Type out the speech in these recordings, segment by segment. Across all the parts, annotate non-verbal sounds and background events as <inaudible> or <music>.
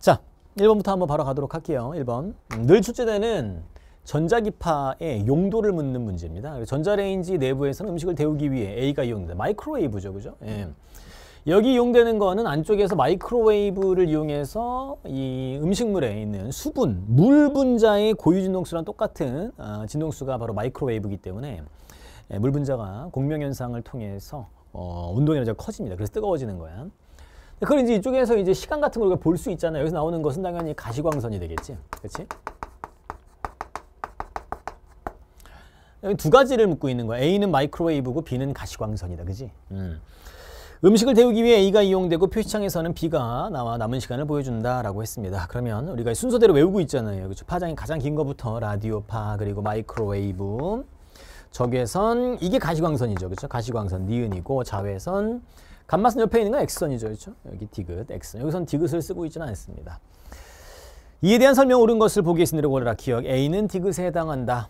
자, 1번부터 한번 바로 가도록 할게요. 1번. 늘 출제되는 전자기파의 용도를 묻는 문제입니다. 전자레인지 내부에서는 음식을 데우기 위해 A가 이용된다. 마이크로웨이브죠. 그죠? 예. 여기 이용되는 거는 안쪽에서 마이크로웨이브를 이용해서 이 음식물에 있는 수분, 물 분자의 고유 진동수랑 똑같은 어, 진동수가 바로 마이크로웨이브이기 때문에 예, 물 분자가 공명현상을 통해서 어, 운동이 커집니다. 그래서 뜨거워지는 거야. 그걸 이제 이쪽에서 이제 시간 같은 걸 볼 수 있잖아요. 여기서 나오는 것은 당연히 가시광선이 되겠지. 그렇지? 여기 두 가지를 묻고 있는 거야. A는 마이크로웨이브고 B는 가시광선이다. 그지? 음. 음식을 데우기 위해 A가 이용되고 표시창에서는 B가 나와 남은 시간을 보여준다라고 했습니다. 그러면 우리가 순서대로 외우고 있잖아요. 그렇죠? 파장이 가장 긴 거부터 라디오파 그리고 마이크로웨이브 적외선 이게 가시광선이죠. 그렇죠? 가시광선 니은이고 자외선 감마선 옆에 있는 건 X선이죠. 그렇죠? 여기 디귿, X선. 여기선 디귿을 쓰고 있지는 않습니다. 이에 대한 설명 옳은 것을 보기에 신으로 고르라. 기억 A는 디귿에 해당한다.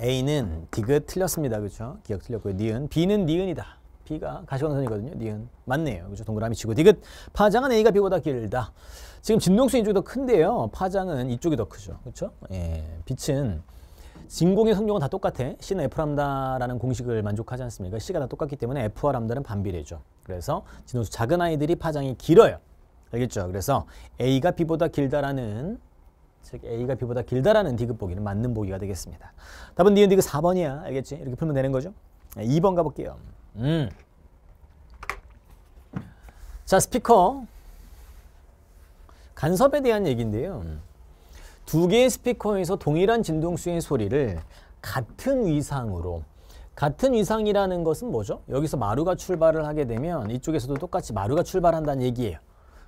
A는 디귿 틀렸습니다. 그렇죠? 기억 틀렸고요. 니은. B는 니은이다. B가 가시광선이거든요. 니은. 맞네요. 그렇죠? 동그라미 치고. 디귿. 파장은 A가 B보다 길다. 지금 진동성 이쪽이 더 큰데요. 파장은 이쪽이 더 크죠. 그렇죠? 예. 빛은 진공의 성격은 다 똑같아. C는 F 람다라는 공식을 만족하지 않습니까? C가 다 똑같기 때문에 F와 람다는 반비례죠. 그래서 진호수 작은 아이들이 파장이 길어요. 알겠죠? 그래서 A가 B보다 길다라는 즉 A가 B보다 길다라는 디귿 보기는 맞는 보기가 되겠습니다. 답은 니은 디귿 4번이야. 알겠지? 이렇게 풀면 되는 거죠. 2번 가볼게요. 음. 자 스피커 간섭에 대한 얘기인데요. 음. 두 개의 스피커에서 동일한 진동수의 소리를 같은 위상으로 같은 위상이라는 것은 뭐죠? 여기서 마루가 출발을 하게 되면 이쪽에서도 똑같이 마루가 출발한다는 얘기예요.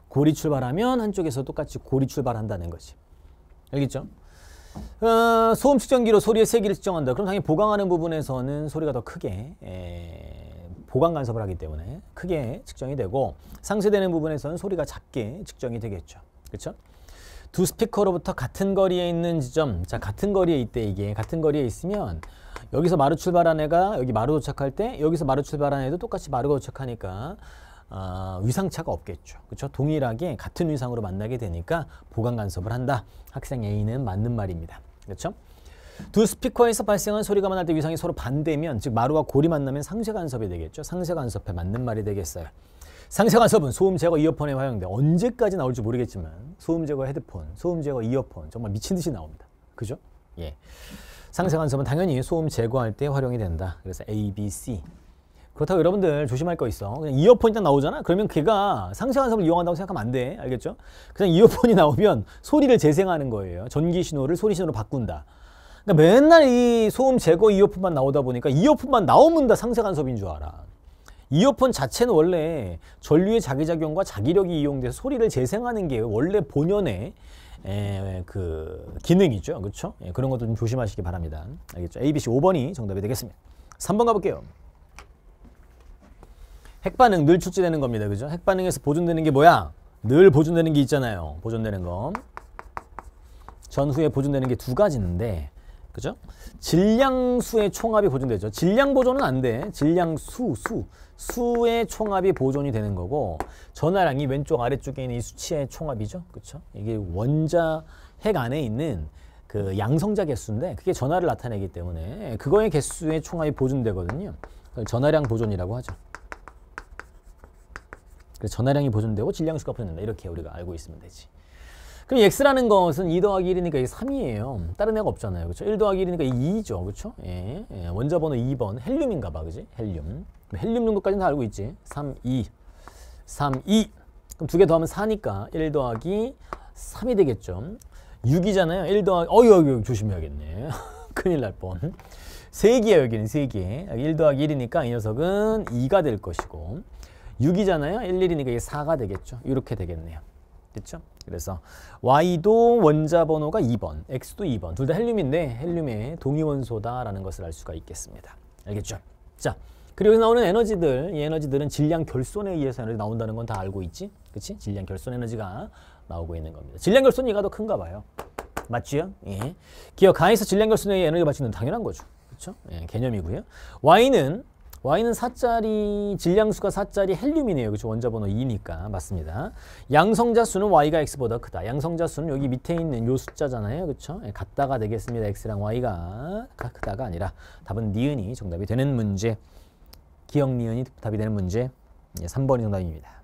고리 출발하면 한쪽에서 똑같이 고리 출발한다는 거지. 알겠죠? 어, 소음 측정기로 소리의 세기를 측정한다. 그럼 당연히 보강하는 부분에서는 소리가 더 크게 에, 보강 간섭을 하기 때문에 크게 측정이 되고 상쇄되는 부분에서는 소리가 작게 측정이 되겠죠. 그렇죠? 두 스피커로부터 같은 거리에 있는 지점 자 같은 거리에 있대 이게 같은 거리에 있으면 여기서 마루 출발한 애가 여기 마루 도착할 때 여기서 마루 출발한 애도 똑같이 마루 가 도착하니까 어, 위상차가 없겠죠. 그렇죠? 동일하게 같은 위상으로 만나게 되니까 보강 간섭을 한다. 학생 A는 맞는 말입니다. 그렇죠? 두 스피커에서 발생한 소리가 만날 때 위상이 서로 반대면 즉 마루와 골이 만나면 상쇄 간섭이 되겠죠. 상쇄 간섭에 맞는 말이 되겠어요. 상세한 수업은 소음 제거 이어폰에 활용돼 언제까지 나올지 모르겠지만 소음 제거 헤드폰, 소음 제거 이어폰 정말 미친 듯이 나옵니다. 그죠? 예. 상세한 수업은 당연히 소음 제거할 때 활용이 된다. 그래서 A, B, C. 그렇다고 여러분들 조심할 거 있어. 그냥 이어폰딱 나오잖아? 그러면 걔가 상세한 수업을 이용한다고 생각하면 안 돼. 알겠죠? 그냥 이어폰이 <laughs> 나오면 소리를 재생하는 거예요. 전기 신호를 소리 신호로 바꾼다. 그러니까 맨날 이 소음 제거 이어폰만 나오다 보니까 이어폰만 나오면 다 상세간 수업인 줄 알아. 이어폰 자체는 원래 전류의 자기작용과 자기력이 이용돼서 소리를 재생하는 게 원래 본연의 에, 그 기능이죠. 그렇죠? 예, 그런 것도 좀 조심하시기 바랍니다. 알겠죠? ABC 5번이 정답이 되겠습니다. 3번 가볼게요. 핵반응 늘 출제되는 겁니다. 그죠? 핵반응에서 보존되는 게 뭐야? 늘 보존되는 게 있잖아요. 보존되는 거. 전후에 보존되는 게 두 가지인데 그죠? 질량수의 총합이 보존되죠. 질량 보존은 안 돼. 질량수, 수. 수의 총합이 보존이 되는 거고 전화량이 왼쪽 아래쪽에 있는 이 수치의 총합이죠. 그렇 이게 원자 핵 안에 있는 그 양성자 개수인데 그게 전화를 나타내기 때문에 그거의 개수의 총합이 보존되거든요. 전화량 보존이라고 하죠. 그래서 전화량이 보존되고 질량수가 보존된다. 이렇게 우리가 알고 있으면 되지. 그럼 x라는 것은 2 더하기 1이니까 이게 3이에요. 다른 애가 없잖아요. 그렇죠? 1 더하기 1이니까 2죠. 그렇죠? 예. 예. 원자 번호 2번 헬륨인가 봐. 그지 헬륨. 네, 헬륨 정도까지는 다 알고 있지. 3, 2. 3, 2. 그럼 두 개 더하면 4니까 1 더하기 3이 되겠죠. 6이잖아요. 1 더하기 어유 어유 조심해야겠네. <laughs> 큰일 날 뻔. 3개야 여기는 3개. 기1 더하기 1이니까 이 녀석은 2가 될 것이고 6이잖아요. 1, 1이니까 이게 4가 되겠죠. 이렇게 되겠네요. 됐죠? 그래서 Y도 원자 번호가 2번, X도 2번. 둘 다 헬륨인데 헬륨의 동위원소다라는 것을 알 수가 있겠습니다. 알겠죠? 자, 그리고 나오는 에너지들, 이 에너지들은 질량 결손에 의해서 에너지 나온다는 건 다 알고 있지? 그치? 질량 결손 에너지가 나오고 있는 겁니다. 질량 결손 얘가 더 큰가 봐요. 맞지요? 예. 기억, 가에서 질량 결손에 의해 에너지 받치는 당연한 거죠. 그렇죠? 예, 개념이고요. Y는 Y는 4짜리 질량수가 4짜리 헬륨이네요. 그렇죠? 원자번호 2니까 맞습니다. 양성자 수는 Y가 X보다 크다. 양성자 수는 여기 밑에 있는 요 숫자잖아요. 그렇죠? 같다가 예, 되겠습니다. X랑 Y가 크다가 아니라 답은 니은이 정답이 되는 문제. 기억 니은이 답이 되는 문제. 3번이 예, 정답입니다.